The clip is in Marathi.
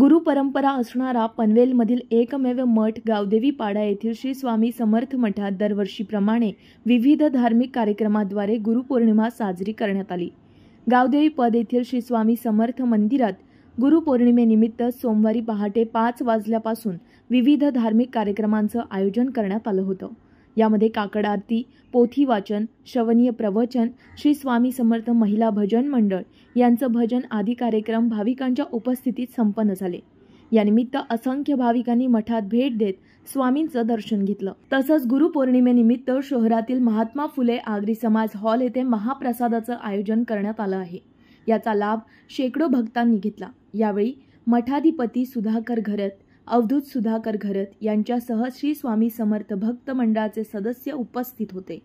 गुरुपरंपरा असणारा पनवेलमधील एकमेव मठ गावदेवी पाडा येथील श्री स्वामी समर्थ मठात दरवर्षीप्रमाणे विविध धार्मिक कार्यक्रमाद्वारे गुरुपौर्णिमा साजरी करण्यात आली गावदेवी पद येथील श्री स्वामी समर्थ मंदिरात गुरुपौर्णिमेनिमित्त सोमवारी पहाटे पाच वाजल्यापासून विविध धार्मिक कार्यक्रमांचं आयोजन करण्यात आलं होतं यामध्ये काकड आरती पोथी वाचन श्रवणीय प्रवचन श्री स्वामी समर्थ महिला भजन मंडळ यांचं भजन आदी कार्यक्रम भाविकांच्या उपस्थितीत संपन्न झाले यानिमित्त असंख्य भाविकांनी मठात भेट देत स्वामींचं दर्शन घेतलं तसंच गुरुपौर्णिमेनिमित्त शहरातील महात्मा फुले आगरी समाज हॉल येथे महाप्रसादाचं आयोजन करण्यात आलं आहे याचा लाभ शेकडो भक्तांनी घेतला यावेळी मठाधिपती सुधाकर घरत अवधूत सुधाकर घरत यांच्यासह श्री स्वामी समर्थ भक्त मंडळाचे सदस्य उपस्थित होते